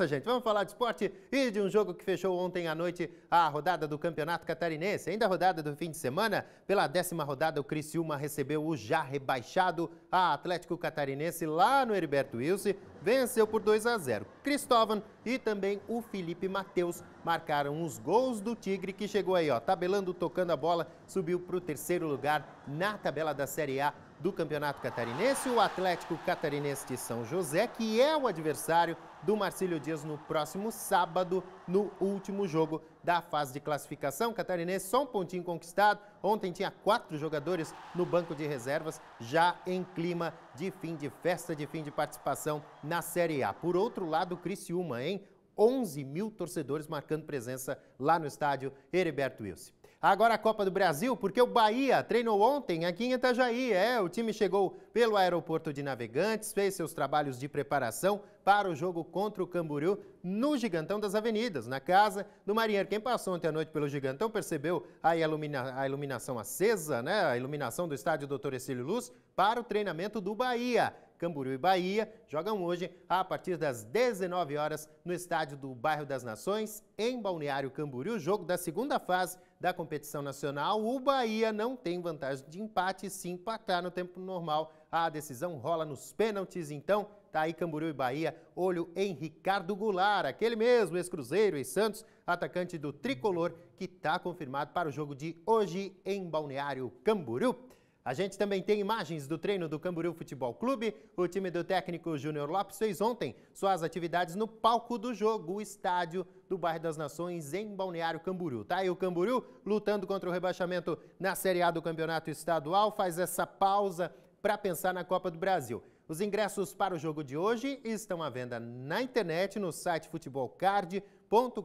nossa, gente, vamos falar de esporte e de um jogo que fechou ontem à noite a rodada do Campeonato Catarinense. Ainda a rodada do fim de semana, pela décima rodada, o Criciúma recebeu o já rebaixado a Atlético Catarinense lá no Heriberto Wilson. Venceu por 2 a 0. Cristóvão e também o Felipe Matheus marcaram os gols do Tigre, que chegou aí, ó, tabelando, tocando a bola, subiu para o terceiro lugar na tabela da Série A do Campeonato Catarinense, o Atlético Catarinense de São José, que é o adversário do Marcílio Dias no próximo sábado, no último jogo da fase de classificação. Catarinense só um pontinho conquistado. Ontem tinha quatro jogadores no banco de reservas, já em clima de fim de festa, de fim de participação na Série A. Por outro lado, o Criciúma, hein? 11 mil torcedores marcando presença lá no estádio Heriberto Wilson. Agora a Copa do Brasil, porque o Bahia treinou ontem aqui em Itajaí. É, o time chegou pelo aeroporto de Navegantes, fez seus trabalhos de preparação para o jogo contra o Camboriú no Gigantão das Avenidas, na casa do marinheiro. Quem passou ontem à noite pelo Gigantão percebeu a, ilumina a iluminação acesa, né? A iluminação do estádio Doutor Exílio Luz para o treinamento do Bahia. Camboriú e Bahia jogam hoje a partir das 19 horas no estádio do Bairro das Nações, em Balneário Camboriú, jogo da segunda fase da competição nacional. O Bahia não tem vantagem de empate, se empatar no tempo normal, a decisão rola nos pênaltis, então Tá aí Camboriú e Bahia, olho em Ricardo Goulart, aquele mesmo ex-cruzeiro e Santos, atacante do tricolor, que está confirmado para o jogo de hoje em Balneário Camboriú. A gente também tem imagens do treino do Camboriú Futebol Clube. O time do técnico Júnior Lopes fez ontem suas atividades no palco do jogo, o estádio do Bairro das Nações, em Balneário Camboriú. Tá aí o Camboriú lutando contra o rebaixamento na Série A do Campeonato Estadual, faz essa pausa para pensar na Copa do Brasil. Os ingressos para o jogo de hoje estão à venda na internet, no site futebolcard.com.br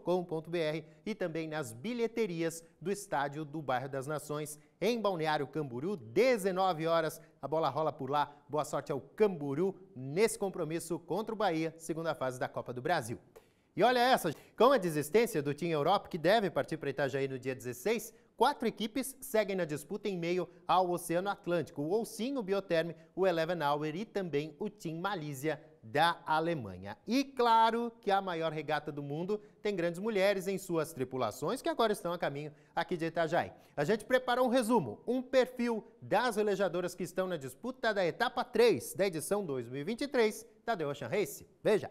e também nas bilheterias do estádio do Bairro das Nações, em Balneário Camboriú, 19 horas. A bola rola por lá. Boa sorte ao Camboriú nesse compromisso contra o Bahia, segunda fase da Copa do Brasil. E olha essa, com a desistência do Team Europe, que deve partir para Itajaí no dia 16, Quatro equipes seguem na disputa em meio ao Oceano Atlântico: o Olsin, o Bioterm, o Eleven Hour e também o Team Malísia da Alemanha. E claro que a maior regata do mundo tem grandes mulheres em suas tripulações que agora estão a caminho aqui de Itajaí. A gente preparou um resumo, um perfil das velejadoras que estão na disputa da etapa 3 da edição 2023 da The Ocean Race. Veja!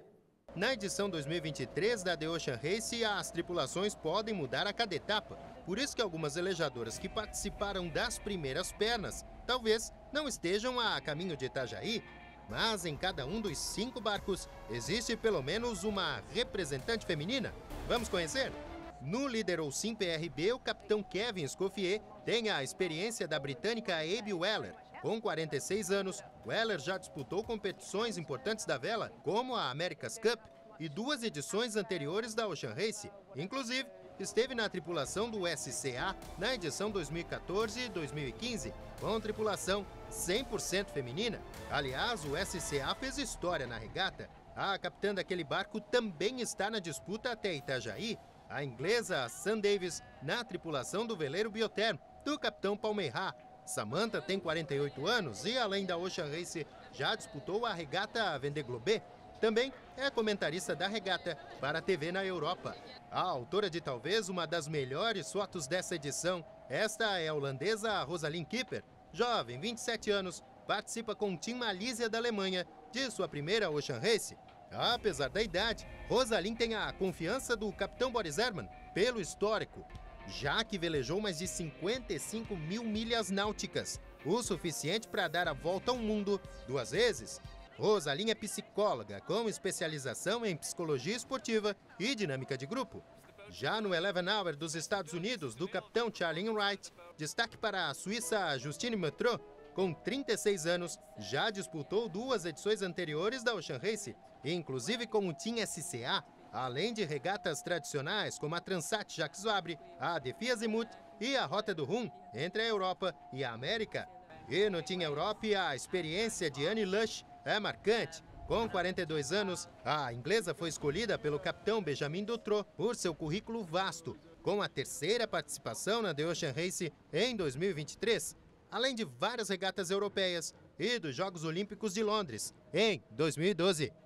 Na edição 2023 da The Ocean Race, as tripulações podem mudar a cada etapa. Por isso que algumas elejadoras que participaram das primeiras pernas talvez não estejam a caminho de Itajaí, mas em cada um dos cinco barcos existe pelo menos uma representante feminina. Vamos conhecer? No Liderou Sim PRB, o capitão Kevin Scoffier tem a experiência da britânica Abe Weller, com 46 anos, Weller já disputou competições importantes da vela, como a America's Cup e duas edições anteriores da Ocean Race. Inclusive, esteve na tripulação do SCA na edição 2014 e 2015, com tripulação 100% feminina. Aliás, o SCA fez história na regata. A capitã daquele barco também está na disputa até Itajaí, a inglesa Sam Davis, na tripulação do veleiro Bioterm, do capitão Palmeira, Samantha tem 48 anos e, além da Ocean Race, já disputou a regata Vendée Globe. Também é comentarista da regata para a TV na Europa. A autora de talvez uma das melhores fotos dessa edição, esta é a holandesa Rosalind Kipper. Jovem, 27 anos, participa com o Team Malísia da Alemanha de sua primeira Ocean Race. Apesar da idade, Rosalind tem a confiança do capitão Boris Herman pelo histórico já que velejou mais de 55 mil milhas náuticas, o suficiente para dar a volta ao mundo duas vezes. Rosalinha é psicóloga com especialização em psicologia esportiva e dinâmica de grupo. Já no Eleven Hour dos Estados Unidos, do capitão Charlene Wright, destaque para a suíça Justine Metrô, com 36 anos, já disputou duas edições anteriores da Ocean Race, inclusive com o Team SCA, Além de regatas tradicionais como a Transat Jacques Vabre, a Defi Azimuth e a Rota do Rum entre a Europa e a América. E no Team Europe, a experiência de Anne Lush é marcante. Com 42 anos, a inglesa foi escolhida pelo capitão Benjamin Dutrou por seu currículo vasto, com a terceira participação na The Ocean Race em 2023, além de várias regatas europeias e dos Jogos Olímpicos de Londres em 2012.